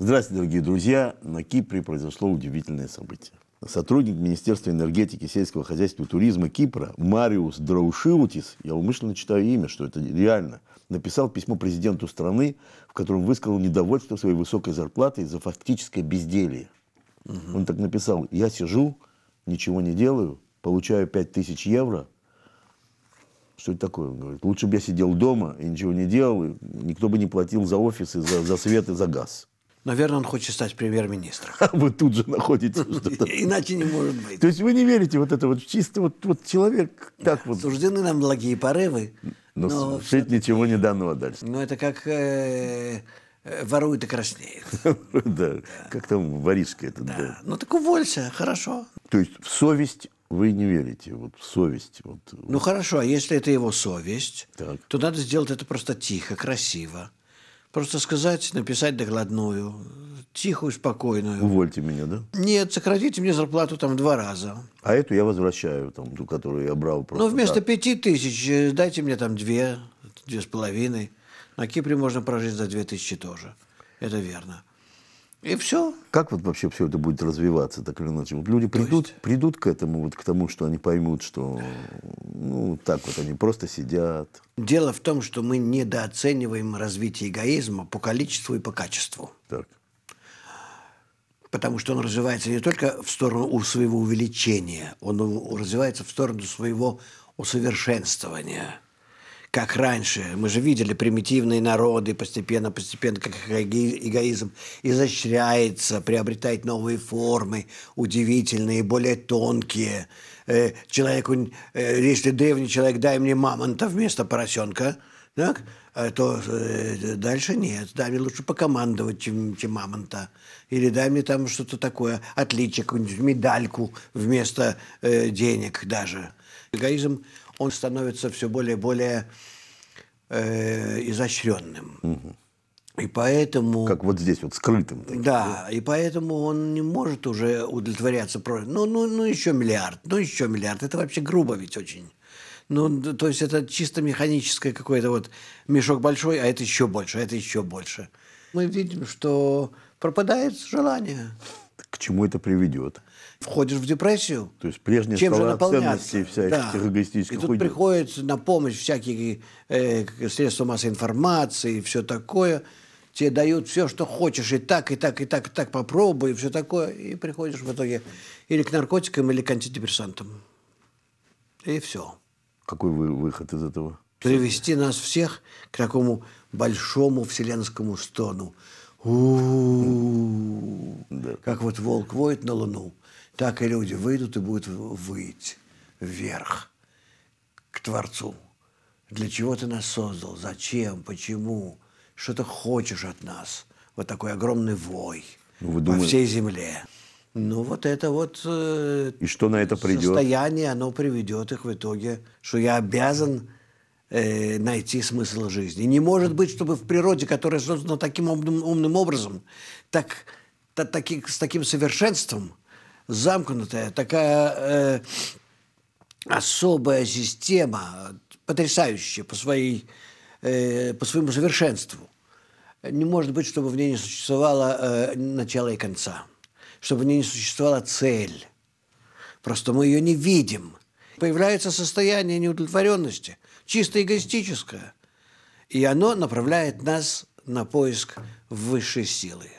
Здравствуйте, дорогие друзья. На Кипре произошло удивительное событие. Сотрудник Министерства энергетики, сельского хозяйства и туризма Кипра Мариус Драушиутис, я умышленно читаю имя, что это реально, написал письмо президенту страны, в котором высказал недовольство своей высокой зарплатой за фактическое безделье. Угу. Он так написал, я сижу, ничего не делаю, получаю 5000 евро, что это такое? Он говорит, лучше бы я сидел дома и ничего не делал, и никто бы не платил за офис, за, за свет и за газ. Наверное, он хочет стать премьер-министром. А вы тут же находите что-то. Иначе не может быть. То есть вы не верите вот это вот чисто вот, вот человек так да, вот. Суждены нам благие порывы. Ну, но, но совершить ничего не дано дальше. Но это как э, э, ворует и краснеют. Да, как там воришка это. Да. Ну так уволься, хорошо. То есть в совесть вы не верите, вот в совесть. Вот, ну хорошо, а если это его совесть, так. то надо сделать это просто тихо, красиво. Просто сказать, написать докладную, тихую, спокойную. Увольте меня, да? Нет, сократите мне зарплату там в два раза. А эту я возвращаю, там, ту, которую я брал просто Ну, вместо пяти тысяч э, дайте мне там две, две с половиной. На Кипре можно прожить за две тысячи тоже. Это верно. И все. Как вот вообще все это будет развиваться, так или иначе? Вот люди придут, есть... придут к этому, вот к тому, что они поймут, что ну так вот они просто сидят. Дело в том, что мы недооцениваем развитие эгоизма по количеству и по качеству. Так. Потому что он развивается не только в сторону у своего увеличения, он развивается в сторону своего усовершенствования как раньше. Мы же видели примитивные народы постепенно, постепенно, как эгоизм изощряется, приобретает новые формы, удивительные, более тонкие. Э, человеку, э, если древний человек, дай мне мамонта вместо поросенка, так, а то э, дальше нет. Дай мне лучше покомандовать, чем, чем мамонта. Или дай мне там что-то такое, отличие, какую-нибудь медальку вместо э, денег даже. Эгоизм, он становится все более и более э, изощренным. Угу. И поэтому... Как вот здесь, вот скрытым. Таким, да, да, и поэтому он не может уже удовлетворяться. Ну, ну, ну, еще миллиард, ну, еще миллиард. Это вообще грубо ведь очень. Ну, то есть это чисто механическое какое-то вот мешок большой, а это еще больше, а это еще больше. Мы видим, что пропадает желание к чему это приведет. Входишь в депрессию. То есть прежняя чем же наполняться? всяких да. эгоистических И тут уйдет. приходят на помощь всякие э, средства массовой информации и все такое. Тебе дают все, что хочешь, и так, и так, и так, и так попробуй, и все такое. И приходишь в итоге или к наркотикам, или к антидепрессантам. И все. Какой вы выход из этого? Привести нас всех к такому большому вселенскому стону. У-у-у. Как вот волк воет на луну, так и люди выйдут и будут выть вверх к Творцу. Для чего ты нас создал? Зачем? Почему? Что ты хочешь от нас? Вот такой огромный вой ну, вы думаете... по всей земле. Ну, вот это вот э, и что на это придет? состояние, оно приведет их в итоге, что я обязан э, найти смысл жизни. Не может быть, чтобы в природе, которая создана таким умным, умным образом, так таки, с таким совершенством замкнутая, такая э, особая система, потрясающая по, своей, э, по своему совершенству. Не может быть, чтобы в ней не существовало э, начала и конца, чтобы в ней не существовала цель. Просто мы ее не видим. Появляется состояние неудовлетворенности, чисто эгоистическое, и оно направляет нас на поиск высшей силы.